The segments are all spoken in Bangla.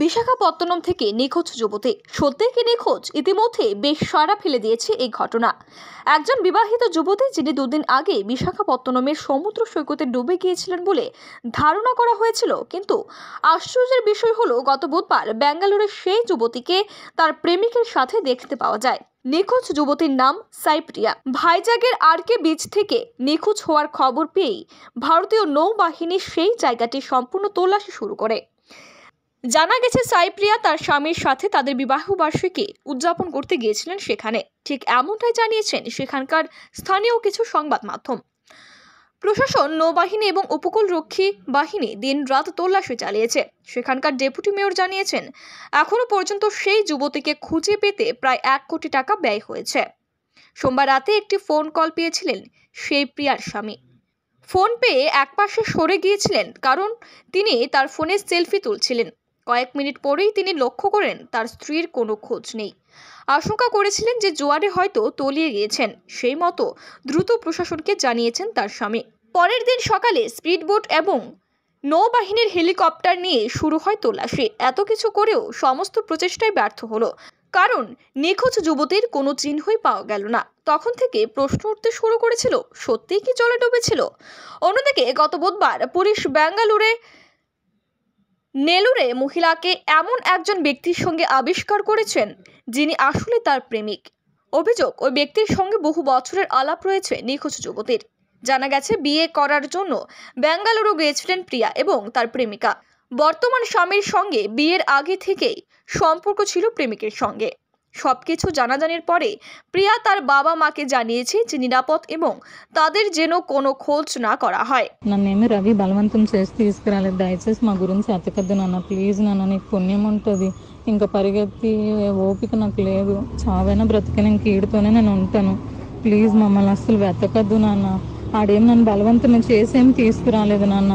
বিশাখাপত্তনম থেকে নিখোঁজ যুবতী সত্যি কি নিখোঁজ ইতিমধ্যে বেশ সারা ফেলে দিয়েছে এই ঘটনা একজন বিবাহিত যুবতী যিনি দুদিন আগে বিশাখাপত্তনমের সমুদ্র সৈকতে ডুবে গিয়েছিলেন বলে ধারণা করা হয়েছিল কিন্তু আশ্চর্যের বিষয় হলো গত বুধবার ব্যাঙ্গালোরের সেই যুবতীকে তার প্রেমিকের সাথে দেখতে পাওয়া যায় নিখোঁজ যুবতীর নাম সাইপ্রিয়া ভাইজাগের আরকে বীজ থেকে নিখোঁজ হওয়ার খবর পেয়েই ভারতীয় নৌবাহিনী সেই জায়গাটি সম্পূর্ণ তল্লাশি শুরু করে জানা গেছে সাইপ্রিয়া তার স্বামীর সাথে তাদের বিবাহবার্ষিকী উদযাপন করতে গিয়েছিলেন সেখানে ঠিক এমনটাই জানিয়েছেন সেখানকার স্থানীয় কিছু সংবাদ মাধ্যম প্রশাসন নৌবাহিনী এবং উপকূলরক্ষী বাহিনী দিন রাত তল্লাশি চালিয়েছে সেখানকার ডেপুটি মেয়র জানিয়েছেন এখনও পর্যন্ত সেই যুবতীকে খুঁজে পেতে প্রায় এক কোটি টাকা ব্যয় হয়েছে সোমবার রাতে একটি ফোন কল পেয়েছিলেন সেই প্রিয়ার স্বামী ফোন পেয়ে একপাশে সরে গিয়েছিলেন কারণ তিনি তার ফোনে সেলফি তুলছিলেন কয়েক মিনিট পরেই তিনি লক্ষ্য করেন তার স্ত্রীর কোনো খোঁজ নেই আশঙ্কা করেছিলেন যে জোয়ারে হয়তো তলিয়ে গিয়েছেন সেই মতো দ্রুত প্রশাসনকে জানিয়েছেন তার স্বামী পরের দিন সকালে স্পিডবোট এবং নৌবাহিনীর হেলিকপ্টার নিয়ে শুরু হয় তোলাশি এত কিছু করেও সমস্ত প্রচেষ্টায় ব্যর্থ হলো কারণ নিখোঁজ যুবতীর কোনো চিহ্নই পাওয়া গেল না তখন থেকে প্রশ্ন উঠতে শুরু করেছিল সত্যিই কি জলে ডুবেছিল অন্যদিকে গত বুধবার পুলিশ ব্যাঙ্গালোরে নেলুরে মহিলাকে এমন একজন ব্যক্তির সঙ্গে আবিষ্কার করেছেন যিনি আসলে তার প্রেমিক অভিযোগ ওই ব্যক্তির সঙ্গে বহু বছরের আলাপ রয়েছে নিখোঁজ যুবতীর জানা গেছে বিয়ে করার জন্য বেঙ্গালুরু গিয়েছিলেন প্রিয়া এবং তার প্রেমিকা বর্তমান স্বামীর সঙ্গে বিয়ের আগে থেকেই সম্পর্ক ছিল প্রেমিকের সঙ্গে সব কিছু জানাজানির পরে প্রিয়া তার বাবা মাকে জানিয়েছে যে নিরাপদ এবং তাদের যেন কোনো খোঁজ না করা হয় రవి బలవంతం చేసి తీసుకురాలేదు దయచేసి మా గురించి అతకద్దు నాన్న ప్లీజ్ నాన్న నీకు పుణ్యం ఉంటుంది ఇంకా పరిగెత్తి ఓపిక నాకు లేదు చావైనా బ్రతికిన ఇంక ఈడుతోనే నేను ఉంటాను ప్లీజ్ మమ్మల్ని అస్సలు వెతకద్దు నాన్న ఆడేం నన్ను బలవంతం చేసేం తీసుకురాలేదు నాన్న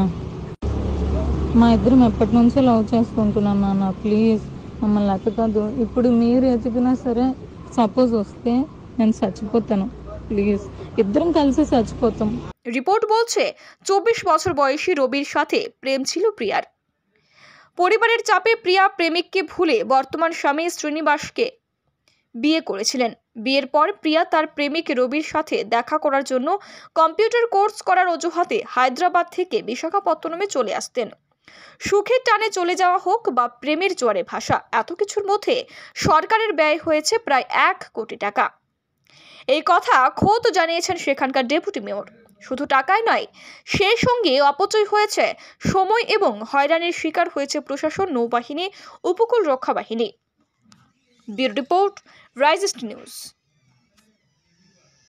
మా ఇద్దరం ఎప్పటి నుంచో లవ్ చేసుకుంటున్నాం నాన్న ప్లీజ్ మమ్మల్ని అతకదు ఇప్పుడు మీరు ఎతికినా సరే సపోజ్ వస్తే నేను చచ్చిపోతాను প্লিজ ఇద్దరం కలిసి చచ్చిపోతాం রিপোর্ট বলছে চব্বিশ বছর বয়সী রবির সাথে প্রেম ছিল প্রিয়ার পরিবারের চাপে প্রিয়া প্রেমিককে ভুলে বর্তমান স্বামী শ্রীনিবাসকে বিয়ে করেছিলেন বিয়ের পর প্রিয়া তার প্রেমিক রবির সাথে দেখা করার জন্য কম্পিউটার কোর্স করার অজুহাতে হায়দ্রাবাদ থেকে বিশাখাপত্তনমে চলে আসতেন সুখের টানে চলে যাওয়া হোক বা প্রেমের জোয়ারে ভাষা এত কিছুর মধ্যে সরকারের ব্যয় হয়েছে প্রায় এক কোটি টাকা এই কথা খোদ জানিয়েছেন সেখানকার ডেপুটি মেয়র শুধু টাকাই নয় সেই সঙ্গে অপচয় হয়েছে সময় এবং হয়রানির শিকার হয়েছে প্রশাসন নৌবাহিনী উপকূল রক্ষা বাহিনী ব্যুরো রিপোর্ট রাইজেস্ট নিউজ